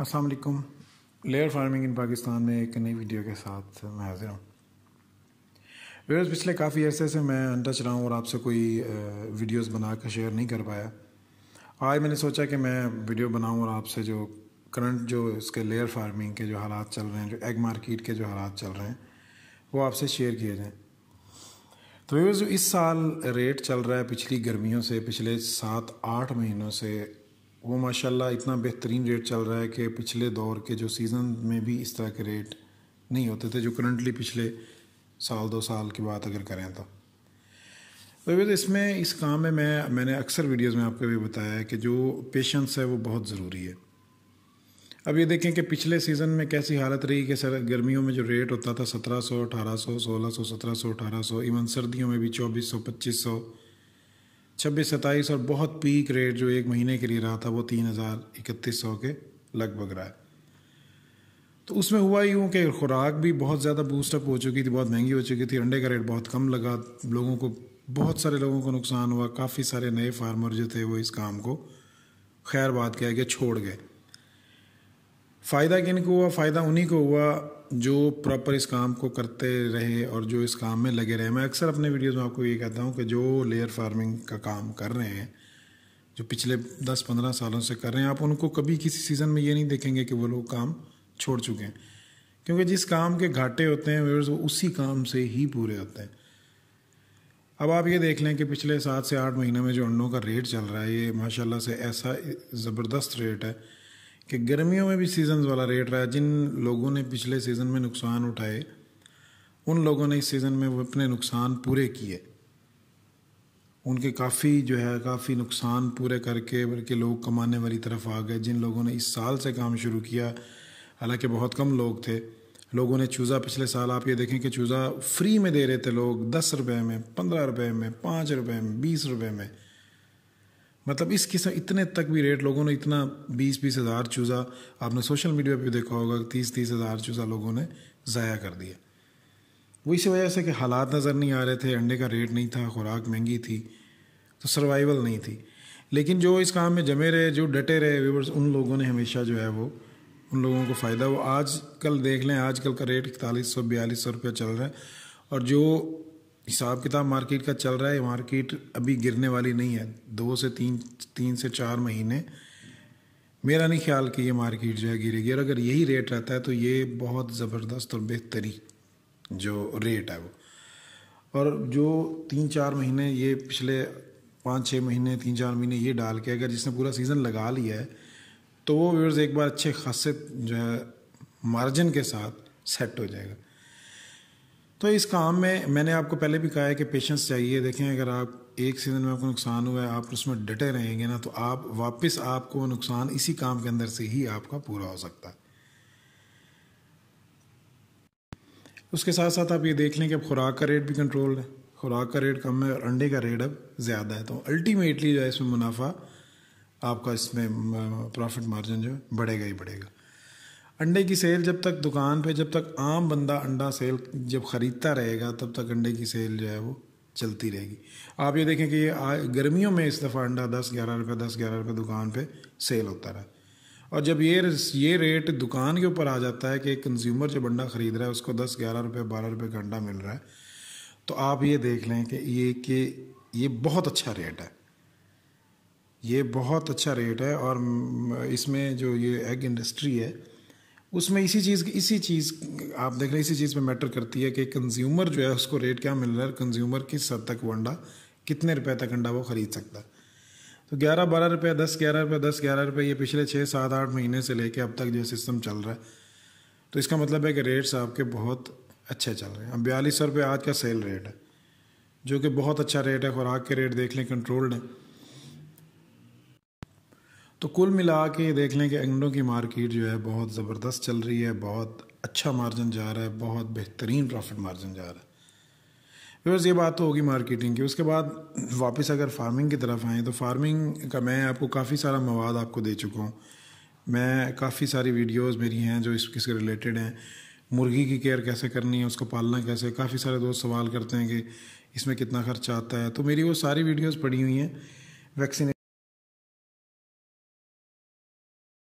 अस्सलाम वालेकुम layer farming in Pakistan में एक नई वीडियो के साथ मैं हाजिर हूँ वेयर पिछले काफ़ी अर्से से मैं अनटच रहा हूँ और आपसे कोई वीडियोस बना कर शेयर नहीं कर पाया आज मैंने सोचा कि मैं वीडियो बनाऊँ और आपसे जो करंट जो इसके लेयर फार्मिंग के जो हालात चल रहे हैं जो एग मार्केट के जो हालात चल रहे हैं वो आपसे शेयर किए जाएँ तो वेयर इस साल रेट चल रहा है पिछली गर्मियों से पिछले सात आठ महीनों से वो माशाल्लाह इतना बेहतरीन रेट चल रहा है कि पिछले दौर के जो सीज़न में भी इस तरह के रेट नहीं होते थे जो करंटली पिछले साल दो साल की बात अगर करें तो तो इसमें इस काम में मैं मैंने अक्सर वीडियोस में आपको भी बताया है कि जो पेशेंस है वो बहुत ज़रूरी है अब ये देखें कि पिछले सीज़न में कैसी हालत रही कि सर गर्मियों में जो रेट होता था सत्रह सौ अठारह सौ सोलह सौ सत्रह सौ अठारह सौ इवन सर्दियों में भी चौबीस सौ पच्चीस सौ छब्बीस सत्ताईस और बहुत पीक रेट जो एक महीने के लिए रहा था वो तीन हज़ार इकतीस सौ के लगभग रहा है तो उसमें हुआ यूँ कि खुराक भी बहुत ज़्यादा बूस्टअप हो चुकी थी बहुत महंगी हो चुकी थी अंडे का रेट बहुत कम लगा लोगों को बहुत सारे लोगों को नुकसान हुआ काफ़ी सारे नए फार्मर जो थे वो इस काम को खैर बात किया गया छोड़ गए फ़ायदा किन को हुआ फ़ायदा उन्हीं को हुआ जो प्रॉपर इस काम को करते रहे और जो इस काम में लगे रहे मैं अक्सर अपने वीडियोज़ में आपको ये कहता हूँ कि जो लेयर फार्मिंग का काम कर रहे हैं जो पिछले दस पंद्रह सालों से कर रहे हैं आप उनको कभी किसी सीज़न में ये नहीं देखेंगे कि वो लोग काम छोड़ चुके हैं क्योंकि जिस काम के घाटे होते हैं व्यवर्स वो उसी काम से ही पूरे होते हैं अब आप ये देख लें कि पिछले सात से आठ महीने में जो अंडों का रेट चल रहा है ये माशाल्लाह से ऐसा ज़बरदस्त रेट है कि गर्मियों में भी सीजन्स वाला रेट रहा जिन लोगों ने पिछले सीज़न में नुकसान उठाए उन लोगों ने इस सीज़न में वो अपने नुकसान पूरे किए उनके काफ़ी जो है काफ़ी नुकसान पूरे करके बल्कि लोग कमाने वाली तरफ आ गए जिन लोगों ने इस साल से काम शुरू किया हालांकि बहुत कम लोग थे लोगों ने चूज़ा पिछले साल आप ये देखें कि चूज़ा फ्री में दे रहे थे लोग दस रुपये में पंद्रह रुपये में पाँच रुपये में बीस रुपये में मतलब इस किस्म इतने तक भी रेट लोगों ने इतना बीस बीस हज़ार चूज़ा आपने सोशल मीडिया पे देखा होगा तीस तीस हज़ार चूज़ा लोगों ने ज़ाया कर दिया वो इसी वजह से कि हालात नज़र नहीं आ रहे थे अंडे का रेट नहीं था खुराक महंगी थी तो सर्वाइवल नहीं थी लेकिन जो इस काम में जमे रहे जो डटे रहे व्यूवर्स उन लोगों ने हमेशा जो है वो उन लोगों को फ़ायदा वो आज कल देख लें आज कल का रेट इकतालीस सौ बयालीस सौ रुपया चल रहा है और जो हिसाब किताब मार्केट का चल रहा है मार्केट अभी गिरने वाली नहीं है दो से तीन तीन से चार महीने मेरा नहीं ख्याल कि ये मार्केट जो है गिरेगी और अगर यही रेट रहता है तो ये बहुत ज़बरदस्त और बेहतरी जो रेट है वो और जो तीन चार महीने ये पिछले पाँच छः महीने तीन चार महीने ये डाल के अगर जिसने पूरा सीज़न लगा लिया है तो वो व्यवर्स एक बार अच्छे खासे जो है मार्जिन के साथ सेट हो जाएगा तो इस काम में मैंने आपको पहले भी कहा है कि पेशेंस चाहिए देखें अगर आप एक सीज़न में आपको नुकसान हुआ है आप उसमें डटे रहेंगे ना तो आप वापस आपको नुकसान इसी काम के अंदर से ही आपका पूरा हो सकता है उसके साथ साथ आप ये देख लें कि अब खुराक का रेट भी कंट्रोल्ड है खुराक का रेट कम है और अंडे का रेट अब ज़्यादा है तो अल्टीमेटली जो है इसमें मुनाफा आपका इसमें प्रॉफिट मार्जिन जो है बढ़ेगा ही बढ़ेगा अंडे की सेल जब तक दुकान पे जब तक आम बंदा अंडा सेल जब ख़रीदता रहेगा तब तक अंडे की सेल जो है वो चलती रहेगी आप ये देखें कि ये गर्मियों में इस दफ़ा अंडा दस ग्यारह रुपये दस ग्यारह रुपये दुकान पे सेल होता रहा और जब ये ये रेट दुकान के ऊपर आ जाता है कि कंज्यूमर जब अंडा ख़रीद रहा है उसको दस ग्यारह रुपये बारह रुपये का अंडा मिल रहा है तो आप ये देख लें कि ये कि ये बहुत अच्छा रेट है ये बहुत अच्छा रेट है और इसमें जो ये एग इंडस्ट्री है उसमें इसी चीज़ इसी चीज़ आप देख रहे हैं इसी चीज़ पे मैटर करती है कि कंज्यूमर जो है उसको रेट क्या मिल रहा है कंज्यूमर किस हद तक वो अंडा कितने रुपए तक अंडा वो ख़रीद सकता है तो ग्यारह बारह रुपये दस ग्यारह रुपये दस ग्यारह रुपये ये पिछले छः सात आठ महीने से लेके अब तक जो सिस्टम चल रहा है तो इसका मतलब है कि रेट्स आपके बहुत अच्छे चल रहे हैं अब बयालीस सौ रुपये आज का सेल रेट है जो कि बहुत अच्छा रेट है खुराक के रेट देख लें कंट्रोल्ड है तो कुल मिला के देख लें कि अंडों की मार्केट जो है बहुत ज़बरदस्त चल रही है बहुत अच्छा मार्जिन जा रहा है बहुत बेहतरीन प्रॉफिट मार्जिन जा रहा है व्यवर्स ये बात तो होगी मार्केटिंग की उसके बाद वापस अगर फार्मिंग की तरफ आएँ तो फार्मिंग का मैं आपको काफ़ी सारा मवाद आपको दे चुका हूँ मैं काफ़ी सारी वीडियोज़ मेरी हैं जो इस किसके रिलेटेड हैं मुर्गी की केयर कैसे करनी है उसको पालना कैसे काफ़ी सारे दोस्त सवाल करते हैं कि इसमें कितना खर्चा आता है तो मेरी वो सारी वीडियोज़ पड़ी हुई हैं वैक्सीनेशन